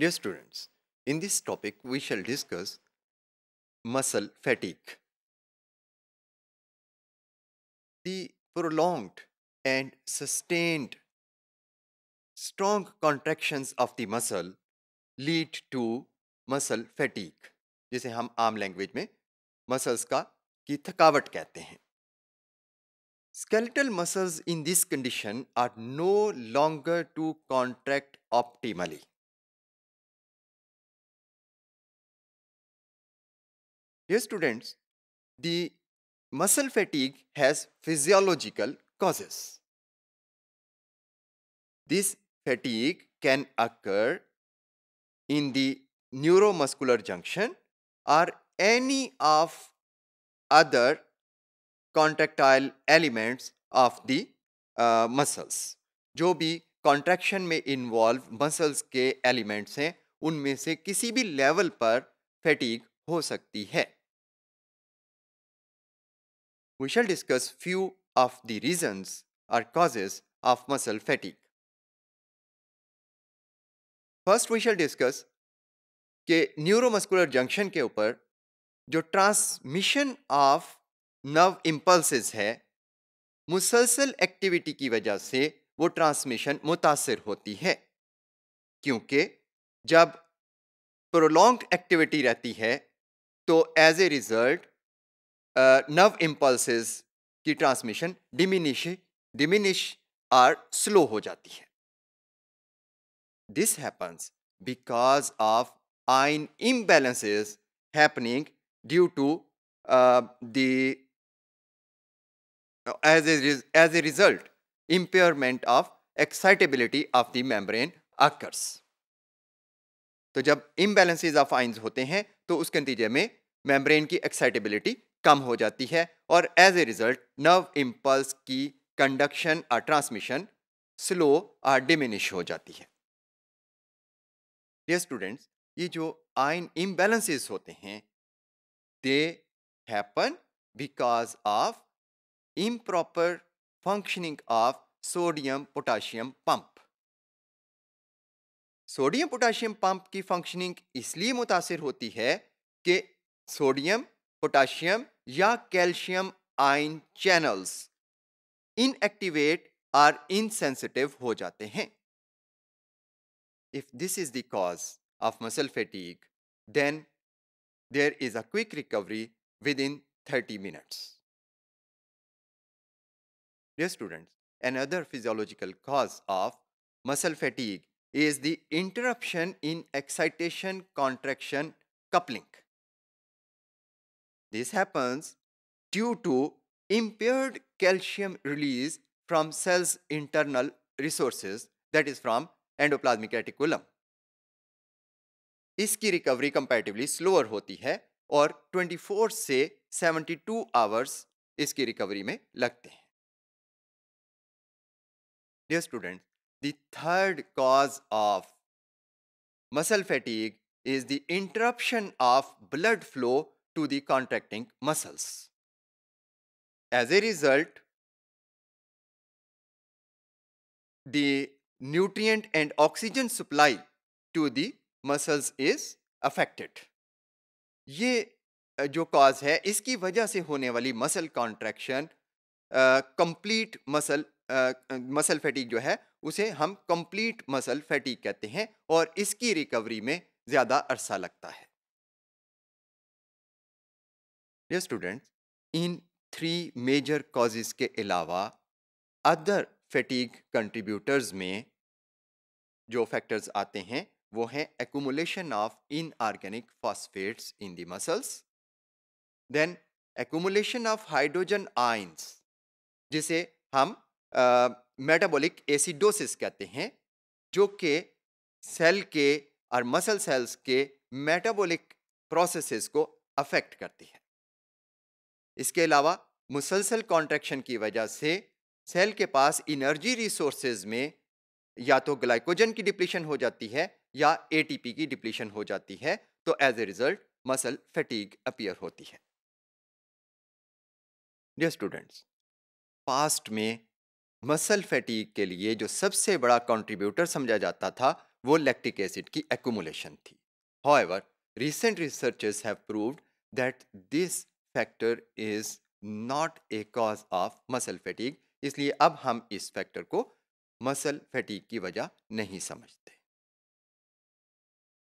Dear students, in this topic we shall discuss muscle fatigue. The prolonged and sustained strong contractions of the muscle lead to muscle fatigue जिसे हम आम language में muscles का की थकावट कहते हैं skeletal muscles in this condition are no longer to contract optimally Dear students, the muscle fatigue has physiological causes. This fatigue can occur in the neuromuscular junction or any of other contractile elements of the uh, muscles. जो भी contraction में involve muscles के elements हैं उनमें से किसी भी level पर फैटीग हो सकती है we shall discuss few of the reasons or causes of muscle fatigue. First we shall discuss के न्यूरोमस्कुलर जंक्शन के ऊपर जो ट्रांसमिशन ऑफ नर्व इम्पल्सेस है मुसलसल एक्टिविटी की वजह से वो ट्रांसमिशन मुतासर होती है क्योंकि जब प्रोलॉन्ग एक्टिविटी रहती है तो as a result nerve uh, impulse की ट्रांसमिशन डिमिनिश डिमिनिश और स्लो हो जाती है this happens because of ion imbalances happening due to these as a result impairment of excitability of the membrane occurs तो जब इम्बेलेंसेज ऑफ आइंस होते हैं तो उसके नतीजे में मेम्ब्रेन की एक्साइटेबिलिटी कम हो जाती है और as a result nerve impulse की कंडक्शन और ट्रांसमिशन स्लो और डिमिनिश हो जाती है ये स्टूडेंट्स ये जो आयन इम्बेलेंसेस होते हैं they happen because of proper functioning of sodium potassium pump sodium potassium pump की फंक्शनिंग इसलिए मुतासर होती है कि सोडियम पोटाशियम या calcium ion channels inactivate are insensitive हो जाते हैं if this is the cause of muscle fatigue, then there is a quick recovery within 30 minutes. Dear students, another physiological cause of muscle fatigue is the interruption in excitation contraction coupling. This happens due to impaired calcium release from cells' internal resources, that is from endoplasmic reticulum. इसकी recovery comparatively slower होती है और 24 से 72 hours इसकी recovery में लगते हैं dear student the third cause of muscle fatigue is the interruption of blood flow to the contracting muscles. As a result, the nutrient and oxygen supply to the muscles is affected. ये जो cause है इसकी वजह से होने वाली muscle contraction complete muscle muscle fatigue जो है उसे हम कंप्लीट मसल फैटिक कहते हैं और इसकी रिकवरी में ज़्यादा अरसा लगता है dear students in three major causes के अलावा अदर फैटिक कंट्रीब्यूटर्स में जो फैक्टर्स आते हैं वो हैं accumulation of inorganic phosphates in the muscles then accumulation of hydrogen ions जिसे हम मेटाबॉलिक एसिडोसिस कहते हैं जो कि सेल के और मसल सेल्स के मेटाबॉलिक प्रोसेसेस को अफेक्ट करती है इसके अलावा मुसलसल कॉन्ट्रैक्शन की वजह से सेल के पास इनर्जी रिसोर्स में या तो ग्लाइकोजन की डिप्लीशन हो जाती है या एटीपी की डिप्लीशन हो जाती है तो as a result muscle fatigue appear होती है डियर स्टूडेंट्स पास्ट में मसल फटीग के लिए जो सबसे बड़ा कंट्रीब्यूटर समझा जाता था वो लैक्टिक एसिड की एक्यूमुलेशन थी however recent researches have proved that this factor is not a cause of muscle fatigue इसलिए अब हम इस फैक्टर को मसल फैटीक की वजह नहीं समझते